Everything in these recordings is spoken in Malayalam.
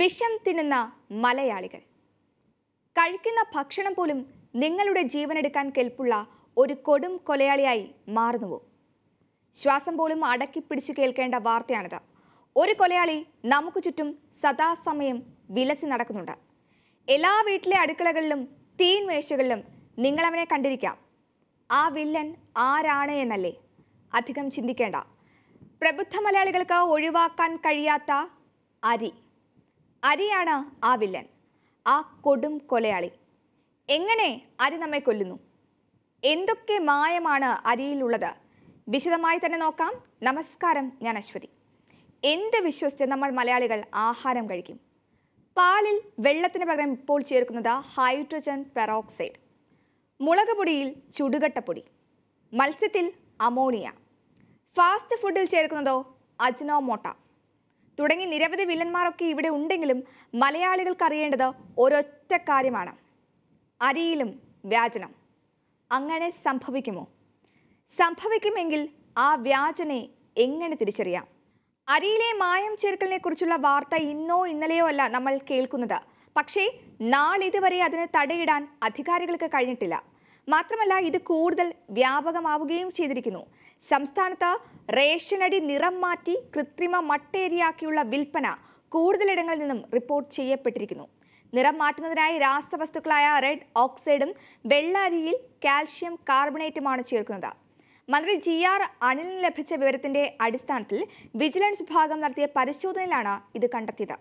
വിഷം തിന്നുന്ന മലയാളികൾ കഴിക്കുന്ന ഭക്ഷണം പോലും നിങ്ങളുടെ ജീവനെടുക്കാൻ കെൽപ്പുള്ള ഒരു കൊടും കൊലയാളിയായി മാറുന്നുവോ ശ്വാസം പോലും അടക്കി പിടിച്ചു കേൾക്കേണ്ട വാർത്തയാണിത് ഒരു കൊലയാളി നമുക്ക് ചുറ്റും സദാസമയം വിലസി നടക്കുന്നുണ്ട് എല്ലാ വീട്ടിലെ അടുക്കളകളിലും തീൻമേശകളിലും നിങ്ങളവനെ കണ്ടിരിക്കാം ആ വില്ലൻ ആരാണ് എന്നല്ലേ അധികം ചിന്തിക്കേണ്ട പ്രബുദ്ധ മലയാളികൾക്ക് ഒഴിവാക്കാൻ കഴിയാത്ത അരി അരിയാണ് ആ വില്ലൻ ആ കൊടും കൊലയാളി എങ്ങനെ അരി നമ്മെ കൊല്ലുന്നു എന്തൊക്കെ മായമാണ് അരിയിലുള്ളത് വിശദമായി തന്നെ നോക്കാം നമസ്കാരം ഞാൻ അശ്വതി എന്ത് വിശ്വസിച്ച് നമ്മൾ മലയാളികൾ ആഹാരം കഴിക്കും പാലിൽ വെള്ളത്തിന് പകരം ഇപ്പോൾ ചേർക്കുന്നത് ഹൈഡ്രജൻ പെറോക്സൈഡ് മുളക് പൊടിയിൽ ചുടുകട്ടപ്പൊടി മത്സ്യത്തിൽ അമോണിയ ഫാസ്റ്റ് ഫുഡിൽ ചേർക്കുന്നതോ അജ്നോമോട്ട തുടങ്ങി നിരവധി വില്ലന്മാരൊക്കെ ഇവിടെ ഉണ്ടെങ്കിലും മലയാളികൾക്ക് അറിയേണ്ടത് ഒരൊറ്റ കാര്യമാണ് അരിയിലും വ്യാജനം അങ്ങനെ സംഭവിക്കുമോ സംഭവിക്കുമെങ്കിൽ ആ വ്യാജനെ എങ്ങനെ തിരിച്ചറിയാം അരിയിലെ മായം ചേർക്കലിനെ കുറിച്ചുള്ള വാർത്ത ഇന്നോ ഇന്നലെയോ അല്ല നമ്മൾ കേൾക്കുന്നത് പക്ഷേ നാളിതുവരെ അതിന് തടയിടാൻ അധികാരികൾക്ക് കഴിഞ്ഞിട്ടില്ല മാത്രമല്ല ഇത് കൂടുതൽ വ്യാപകമാവുകയും ചെയ്തിരിക്കുന്നു സംസ്ഥാനത്ത് റേഷനടി നിറം മാറ്റി കൃത്രിമ മട്ടേരിയാക്കിയുള്ള വിൽപ്പന കൂടുതലിടങ്ങളിൽ നിന്നും റിപ്പോർട്ട് ചെയ്യപ്പെട്ടിരിക്കുന്നു നിറം മാറ്റുന്നതിനായി രാസവസ്തുക്കളായ റെഡ് ഓക്സൈഡും വെള്ള അരിയിൽ കാൽഷ്യം കാർബണേറ്റുമാണ് ചേർക്കുന്നത് മന്ത്രി ജി ആർ അനിലിന് ലഭിച്ച വിവരത്തിന്റെ അടിസ്ഥാനത്തിൽ വിജിലൻസ് വിഭാഗം നടത്തിയ പരിശോധനയിലാണ് ഇത് കണ്ടെത്തിയത്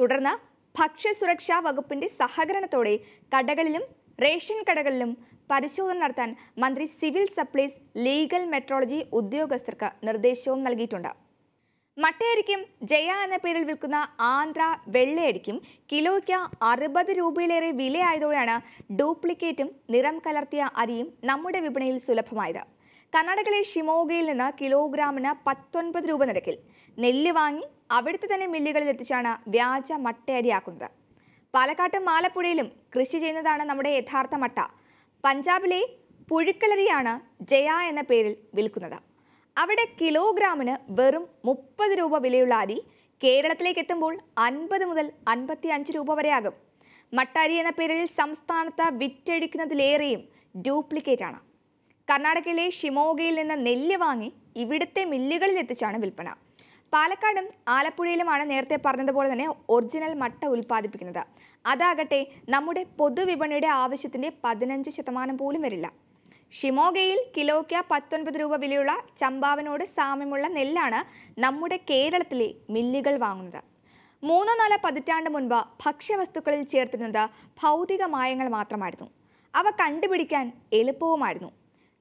തുടർന്ന് ഭക്ഷ്യസുരക്ഷാ വകുപ്പിന്റെ സഹകരണത്തോടെ കടകളിലും റേഷൻ കടകളിലും പരിശോധന നടത്താൻ മന്ത്രി സിവിൽ സപ്ലൈസ് ലീഗൽ മെട്രോളജി ഉദ്യോഗസ്ഥർക്ക് നിർദ്ദേശവും നൽകിയിട്ടുണ്ട് മട്ടയരിക്കും ജയ എന്ന പേരിൽ വിൽക്കുന്ന ആന്ധ്ര വെള്ളയരിക്കും കിലോയ്ക്ക് അറുപത് രൂപയിലേറെ വിലയായതോടെയാണ് ഡ്യൂപ്ലിക്കേറ്റും നിറം കലർത്തിയ അരിയും നമ്മുടെ വിപണിയിൽ സുലഭമായത് കർണാടകയിലെ ഷിമോഗയിൽ നിന്ന് കിലോഗ്രാമിന് പത്തൊൻപത് രൂപ നിരക്കിൽ നെല്ല് വാങ്ങി അവിടുത്തെ തന്നെ മില്ലുകളിൽ എത്തിച്ചാണ് വ്യാജ മട്ടയരിയാക്കുന്നത് പാലക്കാട്ടും മാലപ്പുഴയിലും കൃഷി ചെയ്യുന്നതാണ് നമ്മുടെ യഥാർത്ഥ മട്ട പഞ്ചാബിലെ പുഴുക്കളരിയാണ് ജയ എന്ന പേരിൽ വിൽക്കുന്നത് അവിടെ കിലോഗ്രാമിന് വെറും മുപ്പത് രൂപ വിലയുള്ള അരി കേരളത്തിലേക്ക് എത്തുമ്പോൾ അൻപത് മുതൽ അൻപത്തി അഞ്ച് രൂപ വരെയാകും മട്ടാരി എന്ന പേരിൽ സംസ്ഥാനത്ത് വിറ്റഴിക്കുന്നതിലേറെയും ഡ്യൂപ്ലിക്കേറ്റ് ആണ് കർണാടകയിലെ ഷിമോഗയിൽ നിന്ന് നെല്ല് വാങ്ങി ഇവിടുത്തെ മില്ലുകളിൽ എത്തിച്ചാണ് വിൽപ്പന പാലക്കാടും ആലപ്പുഴയിലുമാണ് നേരത്തെ പറഞ്ഞതുപോലെ തന്നെ ഒറിജിനൽ മട്ട ഉൽപ്പാദിപ്പിക്കുന്നത് അതാകട്ടെ നമ്മുടെ പൊതുവിപണിയുടെ ആവശ്യത്തിൻ്റെ പതിനഞ്ച് ശതമാനം പോലും വരില്ല ഷിമോഗയിൽ കിലോയ്ക്ക് പത്തൊൻപത് രൂപ വിലയുള്ള ചമ്പാവനോട് സാമ്യമുള്ള നെല്ലാണ് നമ്മുടെ കേരളത്തിലെ മില്ലുകൾ വാങ്ങുന്നത് മൂന്നോ നാലോ പതിറ്റാണ്ട് മുൻപ് ഭക്ഷ്യവസ്തുക്കളിൽ ചേർത്തിരുന്നത് ഭൗതിക മായങ്ങൾ മാത്രമായിരുന്നു അവ കണ്ടുപിടിക്കാൻ എളുപ്പവുമായിരുന്നു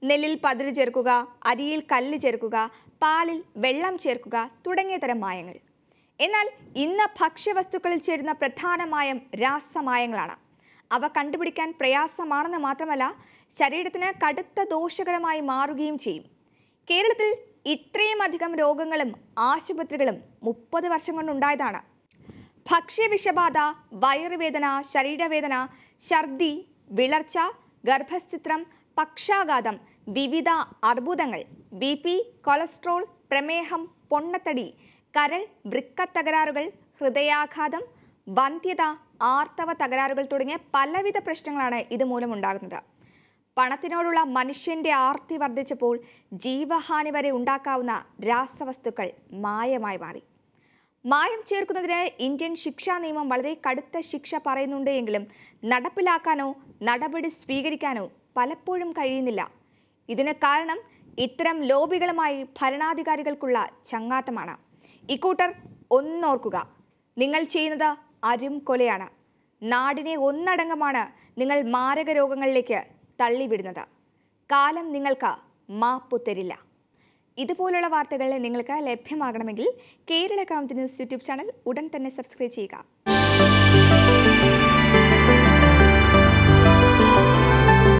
നെല്ലിൽ പതിര് ചേർക്കുക അരിയിൽ കല്ല് ചേർക്കുക പാലിൽ വെള്ളം ചേർക്കുക തുടങ്ങിയ തരം മായങ്ങൾ എന്നാൽ ഇന്ന് ഭക്ഷ്യവസ്തുക്കളിൽ ചേരുന്ന പ്രധാന മായം രാസമായങ്ങളാണ് അവ കണ്ടുപിടിക്കാൻ പ്രയാസമാണെന്ന് മാത്രമല്ല ശരീരത്തിന് കടുത്ത ദോഷകരമായി മാറുകയും ചെയ്യും കേരളത്തിൽ ഇത്രയും അധികം രോഗങ്ങളും ആശുപത്രികളും മുപ്പത് വർഷം കൊണ്ടുണ്ടായതാണ് ഭക്ഷ്യ വിഷബാധ വയറുവേദന ശരീരവേദന ഛർദി വിളർച്ച ഗർഭസ്ഥിത്രം പക്ഷാഘാതം വിവിധ അർബുദങ്ങൾ ബി പി കൊളസ്ട്രോൾ പ്രമേഹം പൊണ്ണത്തടി കരൾ വൃക്ക തകരാറുകൾ ഹൃദയാഘാതം വന്ധ്യത ആർത്തവ തകരാറുകൾ തുടങ്ങിയ പലവിധ പ്രശ്നങ്ങളാണ് ഇതുമൂലം ഉണ്ടാകുന്നത് പണത്തിനോടുള്ള മനുഷ്യൻ്റെ ആർത്തി വർദ്ധിച്ചപ്പോൾ ജീവഹാനി വരെ ഉണ്ടാക്കാവുന്ന രാസവസ്തുക്കൾ മായമായി മാറി മായം ചേർക്കുന്നതിന് ഇന്ത്യൻ ശിക്ഷാ നിയമം വളരെ കടുത്ത ശിക്ഷ പറയുന്നുണ്ട് എങ്കിലും നടപ്പിലാക്കാനോ നടപടി സ്വീകരിക്കാനോ പലപ്പോഴും കഴിയുന്നില്ല ഇതിന് കാരണം ഇത്തരം ലോബികളുമായി ഭരണാധികാരികൾക്കുള്ള ചങ്ങാത്തമാണ് ഇക്കൂട്ടർ ഒന്നോർക്കുക നിങ്ങൾ ചെയ്യുന്നത് അരും കൊലയാണ് നാടിനെ ഒന്നടങ്കമാണ് നിങ്ങൾ മാരക രോഗങ്ങളിലേക്ക് തള്ളിവിടുന്നത് കാലം നിങ്ങൾക്ക് മാപ്പു തരില്ല ഇതുപോലുള്ള വാർത്തകൾ നിങ്ങൾക്ക് ലഭ്യമാകണമെങ്കിൽ Kerala Kamath news YouTube channel ഉടൻ തന്നെ സബ്സ്ക്രൈബ് ചെയ്യുക